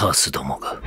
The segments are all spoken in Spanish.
カースどもが。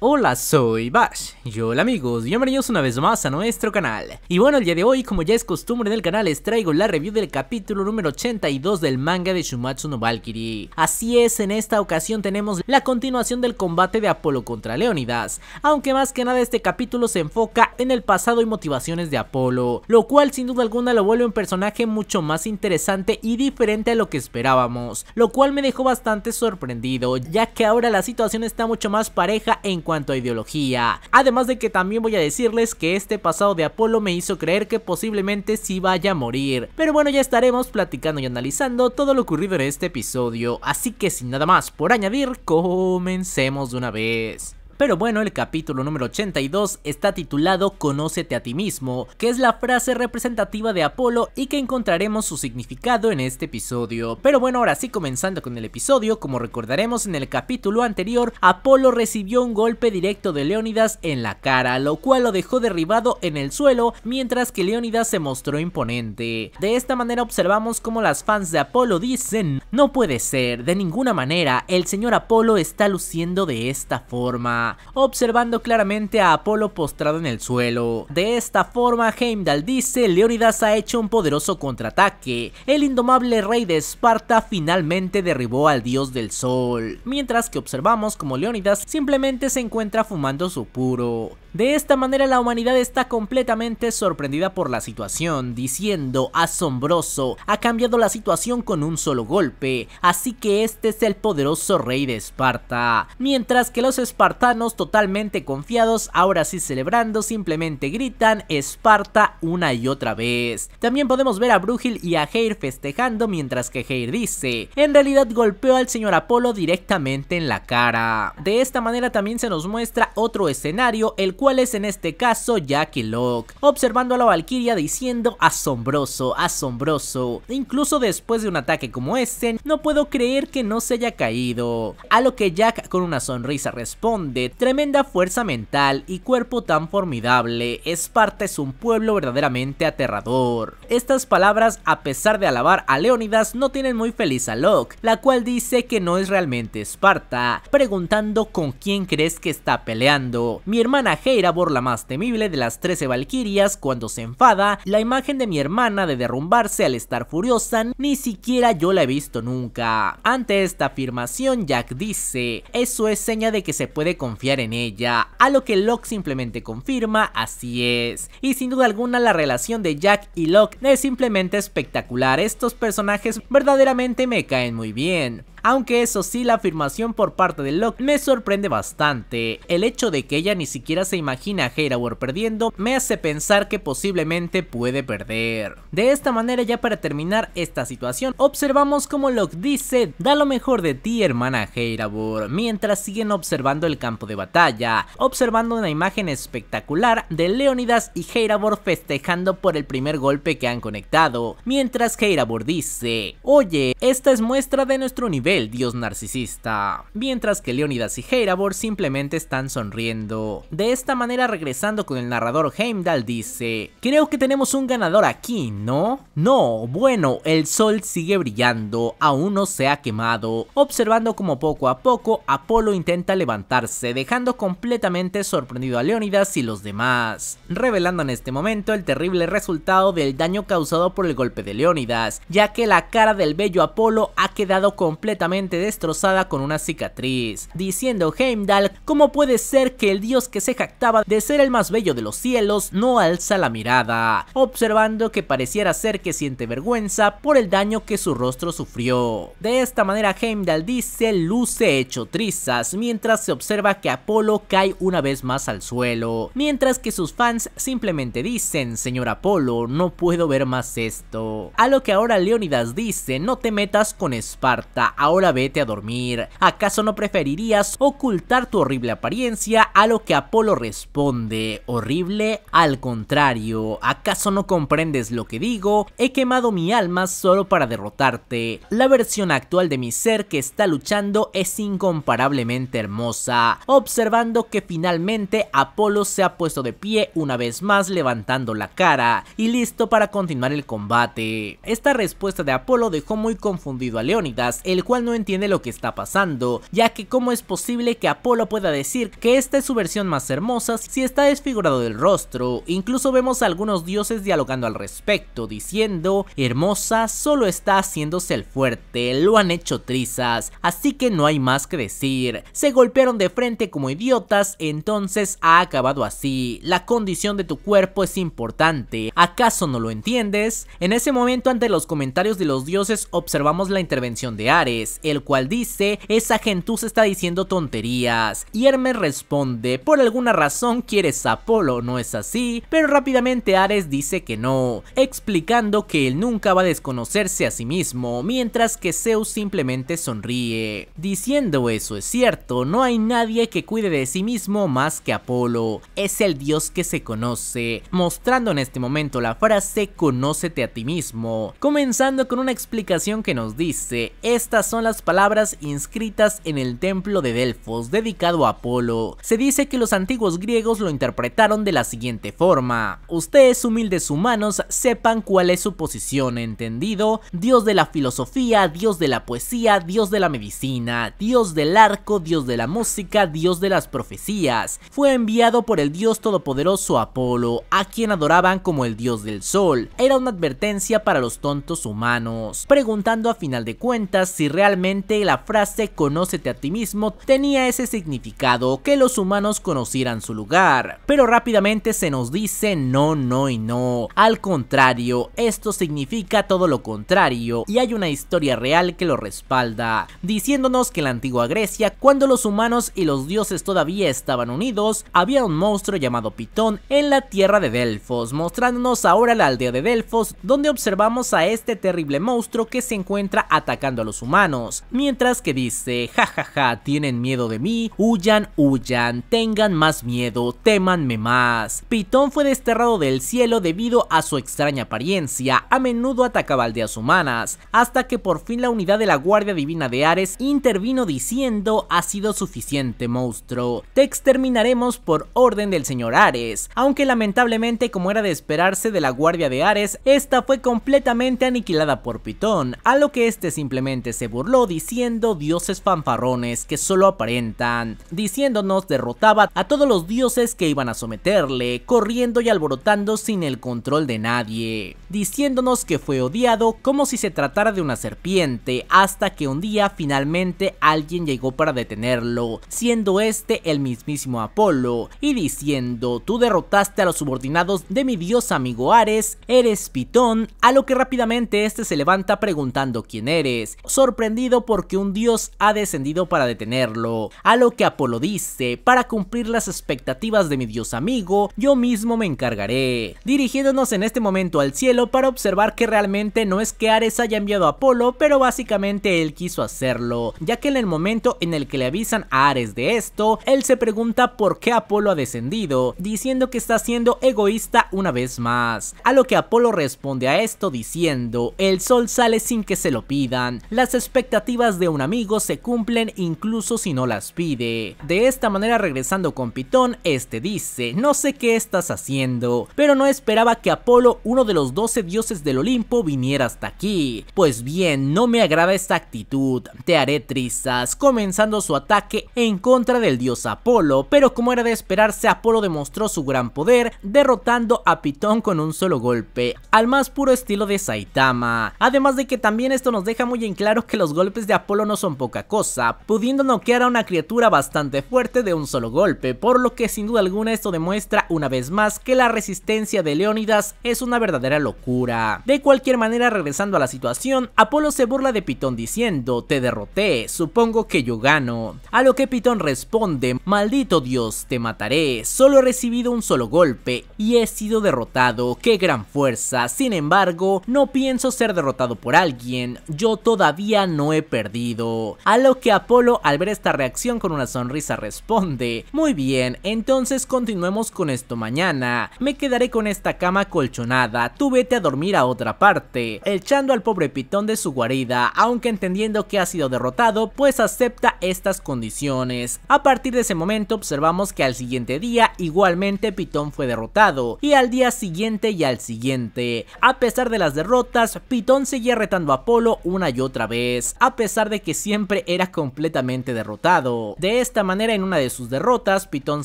Hola, soy Bash y hola amigos, bienvenidos una vez más a nuestro canal. Y bueno, el día de hoy, como ya es costumbre en el canal, les traigo la review del capítulo número 82 del manga de Shumatsu no Valkyrie. Así es, en esta ocasión tenemos la continuación del combate de Apolo contra Leonidas, aunque más que nada este capítulo se enfoca en el pasado y motivaciones de Apolo, lo cual sin duda alguna lo vuelve un personaje mucho más interesante y diferente a lo que esperábamos, lo cual me dejó bastante sorprendido, ya que ahora la situación está mucho más pareja en cuanto a ideología. Además de que también voy a decirles que este pasado de Apolo me hizo creer que posiblemente sí vaya a morir. Pero bueno, ya estaremos platicando y analizando todo lo ocurrido en este episodio, así que sin nada más por añadir, comencemos de una vez. Pero bueno, el capítulo número 82 está titulado Conócete a ti mismo, que es la frase representativa de Apolo y que encontraremos su significado en este episodio. Pero bueno, ahora sí comenzando con el episodio, como recordaremos en el capítulo anterior, Apolo recibió un golpe directo de Leónidas en la cara, lo cual lo dejó derribado en el suelo, mientras que Leónidas se mostró imponente. De esta manera observamos cómo las fans de Apolo dicen, no puede ser, de ninguna manera, el señor Apolo está luciendo de esta forma observando claramente a Apolo postrado en el suelo. De esta forma, Heimdall dice, Leonidas ha hecho un poderoso contraataque. El indomable rey de Esparta finalmente derribó al dios del sol, mientras que observamos como Leónidas simplemente se encuentra fumando su puro. De esta manera la humanidad está completamente sorprendida por la situación, diciendo, asombroso, ha cambiado la situación con un solo golpe, así que este es el poderoso rey de Esparta. Mientras que los espartanos totalmente confiados, ahora sí celebrando, simplemente gritan, Esparta una y otra vez. También podemos ver a Brugil y a Heir festejando mientras que Heir dice, en realidad golpeó al señor Apolo directamente en la cara. De esta manera también se nos muestra otro escenario, el cual cuál es en este caso Jackie Locke, observando a la Valquiria diciendo asombroso, asombroso. E incluso después de un ataque como este, no puedo creer que no se haya caído. A lo que Jack con una sonrisa responde, tremenda fuerza mental y cuerpo tan formidable, Esparta es un pueblo verdaderamente aterrador. Estas palabras, a pesar de alabar a Leónidas, no tienen muy feliz a Locke, la cual dice que no es realmente Esparta, preguntando con quién crees que está peleando. Mi hermana por la más temible de las 13 Valquirias, cuando se enfada, la imagen de mi hermana de derrumbarse al estar furiosa, ni siquiera yo la he visto nunca. Ante esta afirmación, Jack dice, eso es seña de que se puede confiar en ella, a lo que Locke simplemente confirma, así es. Y sin duda alguna la relación de Jack y Locke es simplemente espectacular, estos personajes verdaderamente me caen muy bien. Aunque eso sí, la afirmación por parte de Locke me sorprende bastante. El hecho de que ella ni siquiera se imagina a Heirawar perdiendo me hace pensar que posiblemente puede perder. De esta manera ya para terminar esta situación, observamos como Locke dice, da lo mejor de ti hermana Heirabor", mientras siguen observando el campo de batalla, observando una imagen espectacular de Leonidas y Heirawar festejando por el primer golpe que han conectado, mientras Heirawar dice, oye, esta es muestra de nuestro universo el dios narcisista, mientras que Leonidas y Heirabor simplemente están sonriendo. De esta manera regresando con el narrador Heimdall dice, creo que tenemos un ganador aquí, ¿no? No, bueno, el sol sigue brillando, aún no se ha quemado, observando como poco a poco Apolo intenta levantarse, dejando completamente sorprendido a Leonidas y los demás, revelando en este momento el terrible resultado del daño causado por el golpe de Leonidas, ya que la cara del bello Apolo ha quedado completamente destrozada con una cicatriz, diciendo Heimdall cómo puede ser que el dios que se jactaba de ser el más bello de los cielos no alza la mirada, observando que pareciera ser que siente vergüenza por el daño que su rostro sufrió. De esta manera Heimdall dice luce hecho trizas mientras se observa que Apolo cae una vez más al suelo, mientras que sus fans simplemente dicen señor Apolo no puedo ver más esto. A lo que ahora Leonidas dice no te metas con Esparta, ahora vete a dormir. ¿Acaso no preferirías ocultar tu horrible apariencia? A lo que Apolo responde, horrible, al contrario, ¿acaso no comprendes lo que digo? He quemado mi alma solo para derrotarte. La versión actual de mi ser que está luchando es incomparablemente hermosa. Observando que finalmente Apolo se ha puesto de pie una vez más levantando la cara y listo para continuar el combate. Esta respuesta de Apolo dejó muy confundido a Leónidas, el cual no entiende lo que está pasando, ya que cómo es posible que Apolo pueda decir que esta es su versión más hermosa si está desfigurado del rostro, incluso vemos a algunos dioses dialogando al respecto, diciendo, hermosa solo está haciéndose el fuerte, lo han hecho trizas, así que no hay más que decir, se golpearon de frente como idiotas, entonces ha acabado así, la condición de tu cuerpo es importante, ¿acaso no lo entiendes? En ese momento ante los comentarios de los dioses observamos la intervención de Ares, el cual dice, esa se está diciendo tonterías. Y Hermes responde, por alguna razón quieres a Apolo, ¿no es así? Pero rápidamente Ares dice que no, explicando que él nunca va a desconocerse a sí mismo, mientras que Zeus simplemente sonríe. Diciendo eso es cierto, no hay nadie que cuide de sí mismo más que Apolo, es el dios que se conoce, mostrando en este momento la frase conócete a ti mismo, comenzando con una explicación que nos dice, estas son las palabras inscritas en el templo de Delfos dedicado a Apolo. Se dice que los antiguos griegos lo interpretaron de la siguiente forma. Ustedes humildes humanos sepan cuál es su posición, ¿entendido? Dios de la filosofía, Dios de la poesía, Dios de la medicina, Dios del arco, Dios de la música, Dios de las profecías. Fue enviado por el Dios todopoderoso Apolo, a quien adoraban como el Dios del Sol. Era una advertencia para los tontos humanos, preguntando a final de cuentas si realmente Realmente la frase conócete a ti mismo tenía ese significado, que los humanos conocieran su lugar. Pero rápidamente se nos dice no, no y no. Al contrario, esto significa todo lo contrario y hay una historia real que lo respalda, diciéndonos que en la antigua Grecia, cuando los humanos y los dioses todavía estaban unidos, había un monstruo llamado Pitón en la tierra de Delfos, mostrándonos ahora la aldea de Delfos, donde observamos a este terrible monstruo que se encuentra atacando a los humanos mientras que dice, jajaja, tienen miedo de mí, huyan, huyan, tengan más miedo, temanme más. Pitón fue desterrado del cielo debido a su extraña apariencia, a menudo atacaba aldeas humanas, hasta que por fin la unidad de la Guardia Divina de Ares intervino diciendo, ha sido suficiente monstruo, te exterminaremos por orden del señor Ares, aunque lamentablemente como era de esperarse de la Guardia de Ares, esta fue completamente aniquilada por Pitón, a lo que este simplemente se burló diciendo dioses fanfarrones que solo aparentan, diciéndonos derrotaba a todos los dioses que iban a someterle, corriendo y alborotando sin el control de nadie, diciéndonos que fue odiado como si se tratara de una serpiente, hasta que un día finalmente alguien llegó para detenerlo, siendo este el mismísimo Apolo, y diciendo, tú derrotaste a los subordinados de mi dios amigo Ares, eres Pitón, a lo que rápidamente este se levanta preguntando quién eres, sorprendido porque un dios ha descendido para detenerlo, a lo que Apolo dice, para cumplir las expectativas de mi dios amigo, yo mismo me encargaré, dirigiéndonos en este momento al cielo para observar que realmente no es que Ares haya enviado a Apolo, pero básicamente él quiso hacerlo, ya que en el momento en el que le avisan a Ares de esto, él se pregunta por qué Apolo ha descendido, diciendo que está siendo egoísta una vez más, a lo que Apolo responde a esto diciendo, el sol sale sin que se lo pidan, las expectativas de un amigo se cumplen incluso si no las pide. De esta manera regresando con Pitón, este dice, no sé qué estás haciendo, pero no esperaba que Apolo, uno de los 12 dioses del Olimpo, viniera hasta aquí. Pues bien, no me agrada esta actitud, te haré trizas, comenzando su ataque en contra del dios Apolo, pero como era de esperarse, Apolo demostró su gran poder, derrotando a Pitón con un solo golpe, al más puro estilo de Saitama. Además de que también esto nos deja muy en claro que los golpes de Apolo no son poca cosa, pudiendo noquear a una criatura bastante fuerte de un solo golpe, por lo que sin duda alguna esto demuestra una vez más que la resistencia de Leónidas es una verdadera locura. De cualquier manera, regresando a la situación, Apolo se burla de Pitón diciendo, te derroté, supongo que yo gano. A lo que Pitón responde, maldito dios, te mataré, solo he recibido un solo golpe y he sido derrotado, qué gran fuerza, sin embargo, no pienso ser derrotado por alguien, yo todavía no no he perdido. A lo que Apolo al ver esta reacción con una sonrisa responde, muy bien, entonces continuemos con esto mañana, me quedaré con esta cama colchonada, tú vete a dormir a otra parte, echando al pobre pitón de su guarida, aunque entendiendo que ha sido derrotado, pues acepta estas condiciones. A partir de ese momento observamos que al siguiente día igualmente Pitón fue derrotado, y al día siguiente y al siguiente. A pesar de las derrotas, Pitón seguía retando a Apolo una y otra vez a pesar de que siempre era completamente derrotado. De esta manera, en una de sus derrotas, Pitón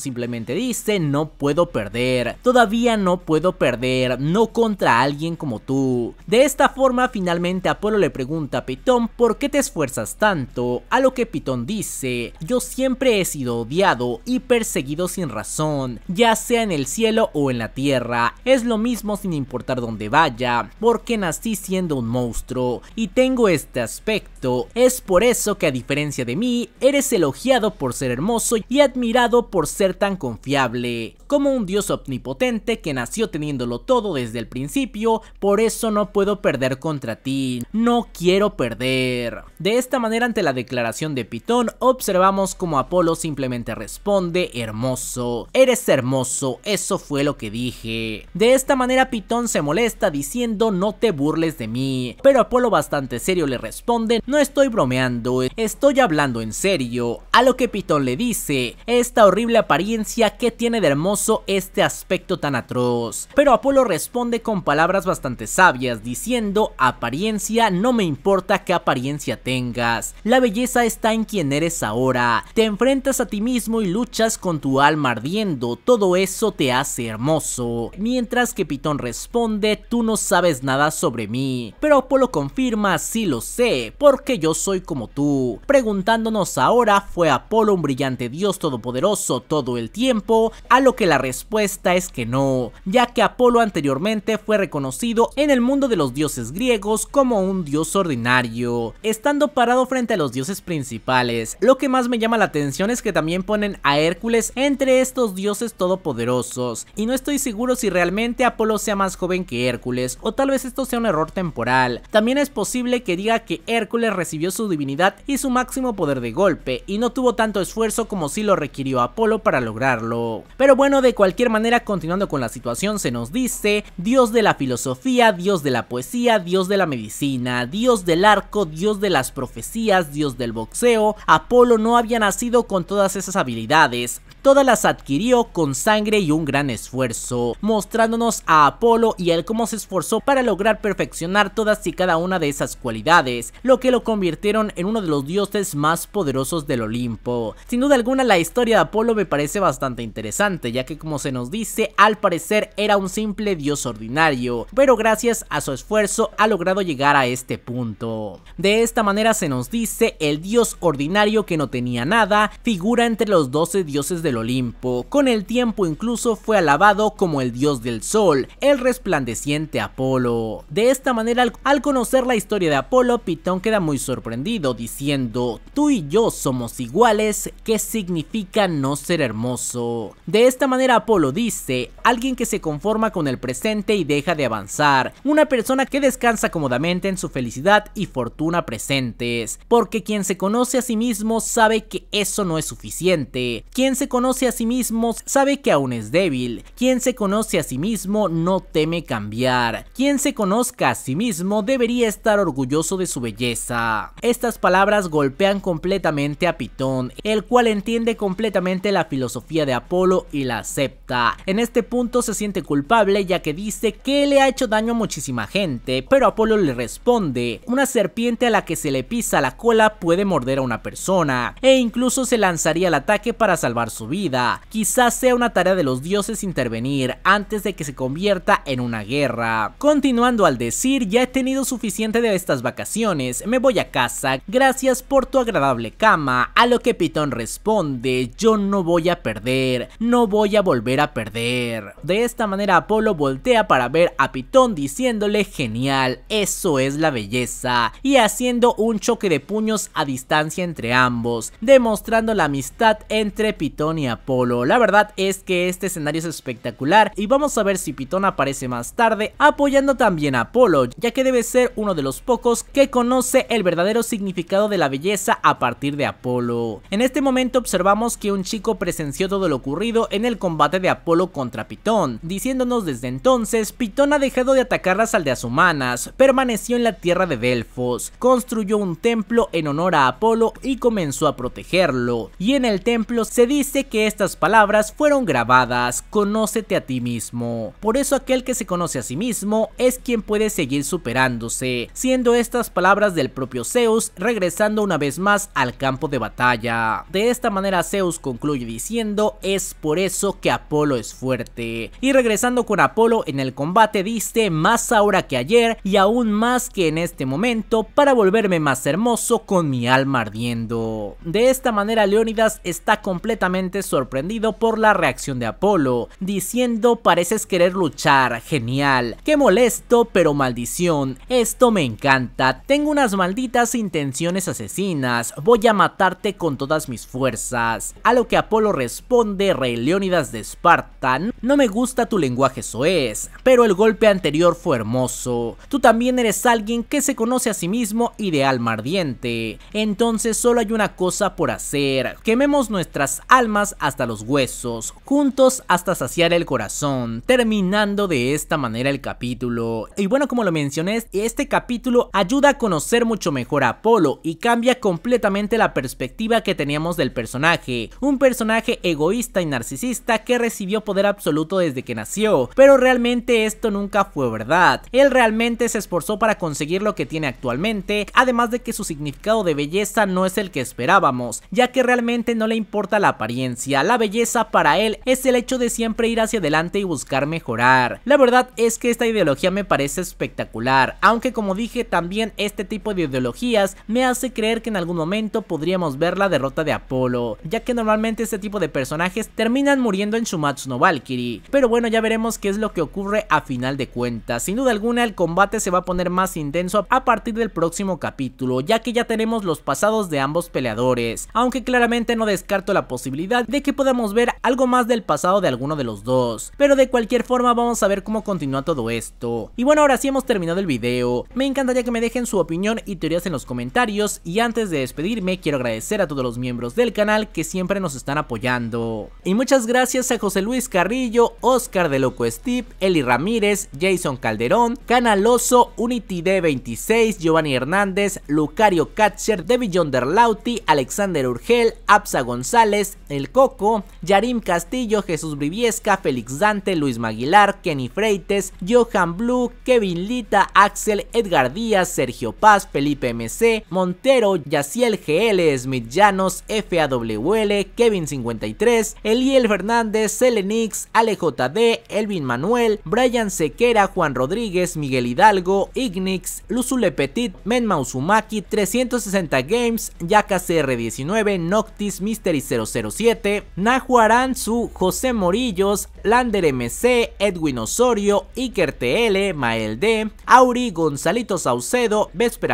simplemente dice, no puedo perder, todavía no puedo perder, no contra alguien como tú. De esta forma, finalmente Apolo le pregunta a Pitón, ¿por qué te esfuerzas tanto? A lo que Pitón dice, yo siempre he sido odiado y perseguido sin razón, ya sea en el cielo o en la tierra, es lo mismo sin importar dónde vaya, porque nací siendo un monstruo, y tengo este aspecto es por eso que a diferencia de mí, eres elogiado por ser hermoso y admirado por ser tan confiable. Como un dios omnipotente que nació teniéndolo todo desde el principio, por eso no puedo perder contra ti. No quiero perder. De esta manera ante la declaración de Pitón, observamos como Apolo simplemente responde, hermoso, eres hermoso, eso fue lo que dije. De esta manera Pitón se molesta diciendo no te burles de mí, pero Apolo bastante serio le responde, no no estoy bromeando, estoy hablando en serio. A lo que Pitón le dice, esta horrible apariencia que tiene de hermoso este aspecto tan atroz. Pero Apolo responde con palabras bastante sabias, diciendo, apariencia no me importa qué apariencia tengas, la belleza está en quien eres ahora. Te enfrentas a ti mismo y luchas con tu alma ardiendo, todo eso te hace hermoso. Mientras que Pitón responde, tú no sabes nada sobre mí. Pero Apolo confirma, sí lo sé, que yo soy como tú. Preguntándonos ahora, ¿fue Apolo un brillante dios todopoderoso todo el tiempo? A lo que la respuesta es que no, ya que Apolo anteriormente fue reconocido en el mundo de los dioses griegos como un dios ordinario, estando parado frente a los dioses principales. Lo que más me llama la atención es que también ponen a Hércules entre estos dioses todopoderosos, y no estoy seguro si realmente Apolo sea más joven que Hércules, o tal vez esto sea un error temporal. También es posible que diga que Hércules recibió su divinidad y su máximo poder de golpe, y no tuvo tanto esfuerzo como si lo requirió Apolo para lograrlo. Pero bueno, de cualquier manera, continuando con la situación, se nos dice, dios de la filosofía, dios de la poesía, dios de la medicina, dios del arco, dios de las profecías, dios del boxeo, Apolo no había nacido con todas esas habilidades, todas las adquirió con sangre y un gran esfuerzo, mostrándonos a Apolo y él cómo se esforzó para lograr perfeccionar todas y cada una de esas cualidades, lo que lo convirtieron en uno de los dioses más poderosos del Olimpo. Sin duda alguna la historia de Apolo me parece bastante interesante, ya que como se nos dice, al parecer era un simple dios ordinario, pero gracias a su esfuerzo ha logrado llegar a este punto. De esta manera se nos dice, el dios ordinario que no tenía nada, figura entre los 12 dioses del Olimpo, con el tiempo incluso fue alabado como el dios del sol, el resplandeciente Apolo. De esta manera, al conocer la historia de Apolo, Pitón queda muy sorprendido diciendo, tú y yo somos iguales, ¿qué significa no ser hermoso? De esta manera Apolo dice, alguien que se conforma con el presente y deja de avanzar, una persona que descansa cómodamente en su felicidad y fortuna presentes, porque quien se conoce a sí mismo sabe que eso no es suficiente, quien se conoce a sí mismo sabe que aún es débil, quien se conoce a sí mismo no teme cambiar, quien se conozca a sí mismo debería estar orgulloso de su belleza, estas palabras golpean completamente a Pitón, el cual entiende completamente la filosofía de Apolo y la acepta. En este punto se siente culpable ya que dice que le ha hecho daño a muchísima gente, pero Apolo le responde, una serpiente a la que se le pisa la cola puede morder a una persona, e incluso se lanzaría al ataque para salvar su vida. Quizás sea una tarea de los dioses intervenir antes de que se convierta en una guerra. Continuando al decir, ya he tenido suficiente de estas vacaciones, me voy a casa, gracias por tu agradable cama, a lo que Pitón responde, yo no voy a perder, no voy a volver a perder. De esta manera Apolo voltea para ver a Pitón diciéndole genial, eso es la belleza, y haciendo un choque de puños a distancia entre ambos, demostrando la amistad entre Pitón y Apolo. La verdad es que este escenario es espectacular y vamos a ver si Pitón aparece más tarde apoyando también a Apolo, ya que debe ser uno de los pocos que conoce el verdadero significado de la belleza a partir de Apolo. En este momento observamos que un chico presenció todo lo ocurrido en el combate de Apolo contra Pitón, diciéndonos desde entonces Pitón ha dejado de atacar las aldeas humanas, permaneció en la tierra de Delfos, construyó un templo en honor a Apolo y comenzó a protegerlo, y en el templo se dice que estas palabras fueron grabadas, conócete a ti mismo. Por eso aquel que se conoce a sí mismo es quien puede seguir superándose, siendo estas palabras del Zeus, regresando una vez más al campo de batalla. De esta manera Zeus concluye diciendo, es por eso que Apolo es fuerte. Y regresando con Apolo en el combate diste más ahora que ayer y aún más que en este momento para volverme más hermoso con mi alma ardiendo. De esta manera Leonidas está completamente sorprendido por la reacción de Apolo, diciendo pareces querer luchar, genial, qué molesto pero maldición, esto me encanta, tengo unas maldiciones, malditas intenciones asesinas, voy a matarte con todas mis fuerzas. A lo que Apolo responde, Rey Leónidas de Espartan... no me gusta tu lenguaje soez, pero el golpe anterior fue hermoso. Tú también eres alguien que se conoce a sí mismo y de alma ardiente. Entonces solo hay una cosa por hacer, quememos nuestras almas hasta los huesos, juntos hasta saciar el corazón, terminando de esta manera el capítulo. Y bueno, como lo mencioné, este capítulo ayuda a conocer mucho mejor a Apolo y cambia completamente la perspectiva que teníamos del personaje, un personaje egoísta y narcisista que recibió poder absoluto desde que nació, pero realmente esto nunca fue verdad, él realmente se esforzó para conseguir lo que tiene actualmente, además de que su significado de belleza no es el que esperábamos, ya que realmente no le importa la apariencia, la belleza para él es el hecho de siempre ir hacia adelante y buscar mejorar. La verdad es que esta ideología me parece espectacular, aunque como dije también este tipo de ideologías me hace creer que en algún momento podríamos ver la derrota de Apolo, ya que normalmente este tipo de personajes terminan muriendo en Shumatsu no Valkyrie. Pero bueno, ya veremos qué es lo que ocurre a final de cuentas. Sin duda alguna, el combate se va a poner más intenso a partir del próximo capítulo, ya que ya tenemos los pasados de ambos peleadores, aunque claramente no descarto la posibilidad de que podamos ver algo más del pasado de alguno de los dos. Pero de cualquier forma, vamos a ver cómo continúa todo esto. Y bueno, ahora sí hemos terminado el video. Me encantaría que me dejen su opinión y teorías en los comentarios y antes de despedirme quiero agradecer a todos los miembros del canal que siempre nos están apoyando. Y muchas gracias a José Luis Carrillo, Oscar de Loco Steve, Eli Ramírez, Jason Calderón, Canaloso, Unity D26, Giovanni Hernández, Lucario Katcher, Debbie John Derlauti, Alexander Urgel, Absa González, El Coco, Yarim Castillo, Jesús Briviesca, Félix Dante, Luis Maguilar, Kenny Freites, Johan Blue, Kevin Lita, Axel, Edgar Díaz, Sergio Paz, Felipe Felipe MC, Montero, Yaciel GL, Smith Llanos, FAWL, Kevin53, Eliel Fernández, Selenix, AleJD, Elvin Manuel, Brian Sequera, Juan Rodríguez, Miguel Hidalgo, Ignix, Luzule Petit, Menmausumaki 360 Games, cr 19 Noctis, Mystery007, Nahu José Morillos, Lander MC, Edwin Osorio, Iker TL, Mael D, Auri, Gonzalito Saucedo, Vesper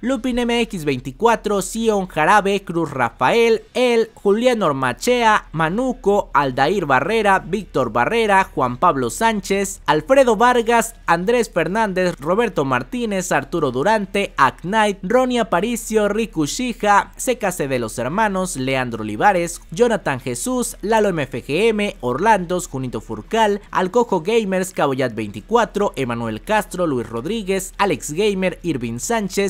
Lupin MX24, Sion Jarabe, Cruz Rafael, El, Julián Ormachea, Manuco, Aldair Barrera, Víctor Barrera, Juan Pablo Sánchez, Alfredo Vargas, Andrés Fernández, Roberto Martínez, Arturo Durante, Aknight, Ronnie Aparicio, Riku Shija, CKC de los Hermanos, Leandro Olivares, Jonathan Jesús, Lalo MFGM, Orlandos, Junito Furcal, Alcojo Gamers, Caboyat 24, Emanuel Castro, Luis Rodríguez, Alex Gamer, Irvin Sánchez,